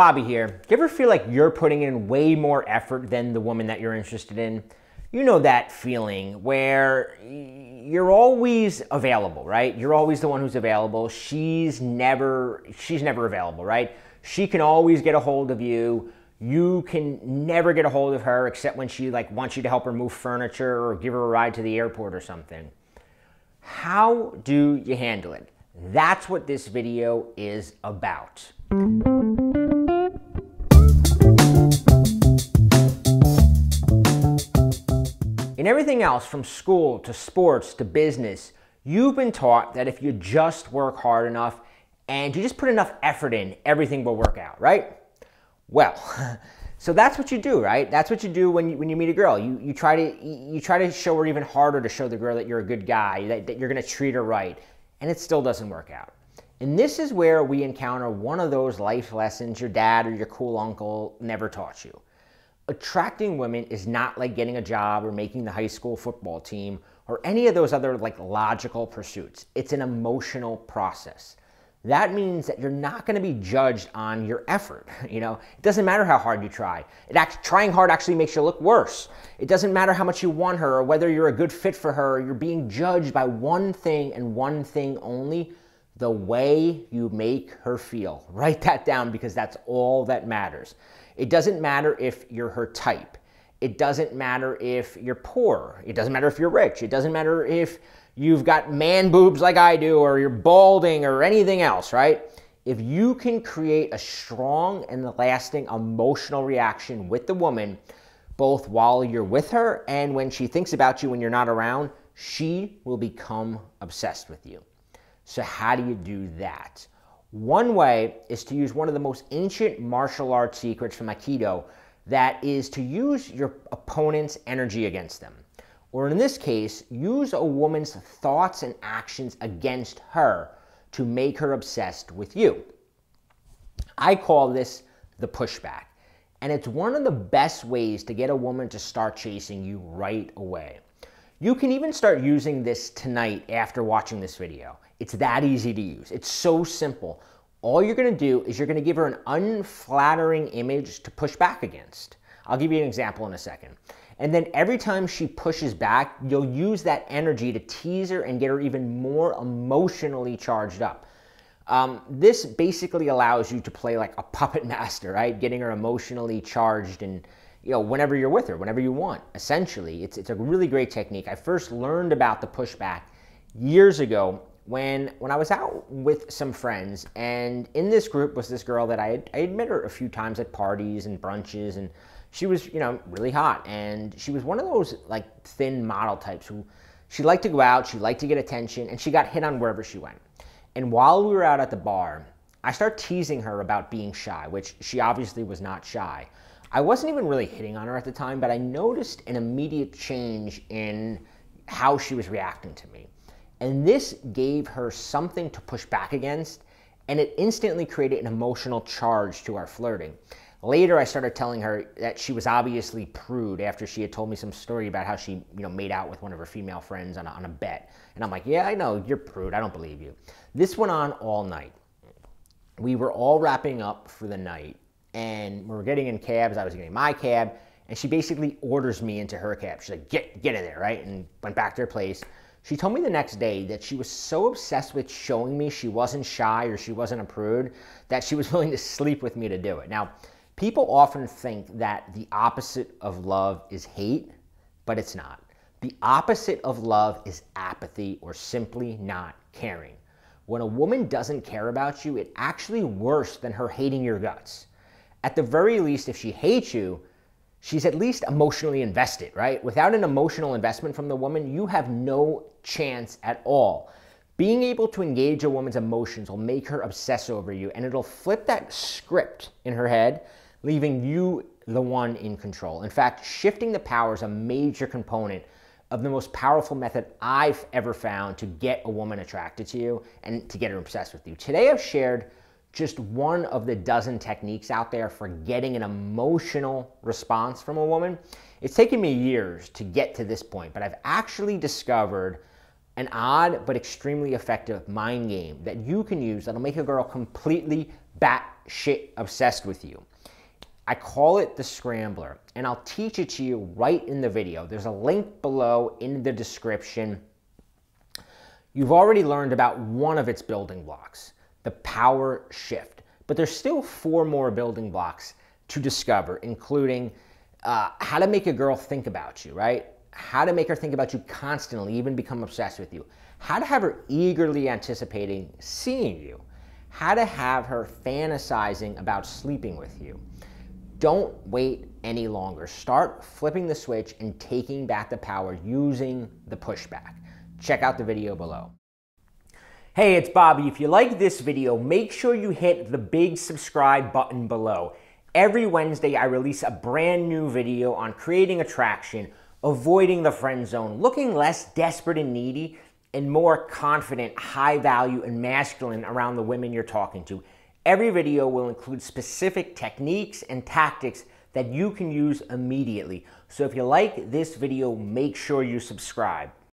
Bobby here. Do you ever feel like you're putting in way more effort than the woman that you're interested in? You know that feeling where you're always available, right? You're always the one who's available. She's never she's never available, right? She can always get a hold of you. You can never get a hold of her except when she like wants you to help her move furniture or give her a ride to the airport or something. How do you handle it? That's what this video is about. In everything else, from school to sports to business, you've been taught that if you just work hard enough and you just put enough effort in, everything will work out, right? Well, so that's what you do, right? That's what you do when you, when you meet a girl. You, you, try to, you try to show her even harder to show the girl that you're a good guy, that, that you're gonna treat her right, and it still doesn't work out. And this is where we encounter one of those life lessons your dad or your cool uncle never taught you attracting women is not like getting a job or making the high school football team or any of those other like logical pursuits. It's an emotional process. That means that you're not going to be judged on your effort. You know, it doesn't matter how hard you try. It act, trying hard actually makes you look worse. It doesn't matter how much you want her or whether you're a good fit for her. You're being judged by one thing and one thing only: the way you make her feel. Write that down because that's all that matters. It doesn't matter if you're her type. It doesn't matter if you're poor. It doesn't matter if you're rich. It doesn't matter if you've got man boobs like I do or you're balding or anything else, right? If you can create a strong and lasting emotional reaction with the woman, both while you're with her and when she thinks about you when you're not around, she will become obsessed with you. So, how do you do that? One way is to use one of the most ancient martial arts secrets from Aikido, that is to use your opponent's energy against them. Or in this case, use a woman's thoughts and actions against her to make her obsessed with you. I call this the pushback. And it's one of the best ways to get a woman to start chasing you right away. You can even start using this tonight after watching this video. It's that easy to use. It's so simple. All you're gonna do is you're gonna give her an unflattering image to push back against. I'll give you an example in a second. And then every time she pushes back, you'll use that energy to tease her and get her even more emotionally charged up. Um, this basically allows you to play like a puppet master, right? Getting her emotionally charged and you know, whenever you're with her, whenever you want. Essentially, it's, it's a really great technique. I first learned about the pushback years ago when when I was out with some friends, and in this group was this girl that I had, I had met her a few times at parties and brunches, and she was you know really hot, and she was one of those like thin model types who she liked to go out, she liked to get attention, and she got hit on wherever she went. And while we were out at the bar, I start teasing her about being shy, which she obviously was not shy. I wasn't even really hitting on her at the time, but I noticed an immediate change in how she was reacting to me. And this gave her something to push back against, and it instantly created an emotional charge to our flirting. Later, I started telling her that she was obviously prude after she had told me some story about how she, you know, made out with one of her female friends on a, on a bet. And I'm like, yeah, I know, you're prude. I don't believe you. This went on all night. We were all wrapping up for the night, and we were getting in cabs. I was getting my cab, and she basically orders me into her cab. She's like, get, get in there, right? And went back to her place. She told me the next day that she was so obsessed with showing me she wasn't shy or she wasn't a prude that she was willing to sleep with me to do it. Now, people often think that the opposite of love is hate, but it's not. The opposite of love is apathy or simply not caring. When a woman doesn't care about you, it's actually worse than her hating your guts. At the very least, if she hates you, she's at least emotionally invested, right? Without an emotional investment from the woman, you have no chance at all. Being able to engage a woman's emotions will make her obsess over you and it'll flip that script in her head, leaving you the one in control. In fact, shifting the power is a major component of the most powerful method I've ever found to get a woman attracted to you and to get her obsessed with you. Today I've shared just one of the dozen techniques out there for getting an emotional response from a woman. It's taken me years to get to this point, but I've actually discovered an odd but extremely effective mind game that you can use that'll make a girl completely batshit obsessed with you. I call it the scrambler, and I'll teach it to you right in the video. There's a link below in the description. You've already learned about one of its building blocks the power shift. But there's still four more building blocks to discover, including uh, how to make a girl think about you, right? How to make her think about you constantly, even become obsessed with you. How to have her eagerly anticipating seeing you. How to have her fantasizing about sleeping with you. Don't wait any longer. Start flipping the switch and taking back the power using the pushback. Check out the video below. Hey, it's Bobby. If you like this video, make sure you hit the big subscribe button below. Every Wednesday, I release a brand new video on creating attraction, avoiding the friend zone, looking less desperate and needy, and more confident, high value, and masculine around the women you're talking to. Every video will include specific techniques and tactics that you can use immediately. So if you like this video, make sure you subscribe.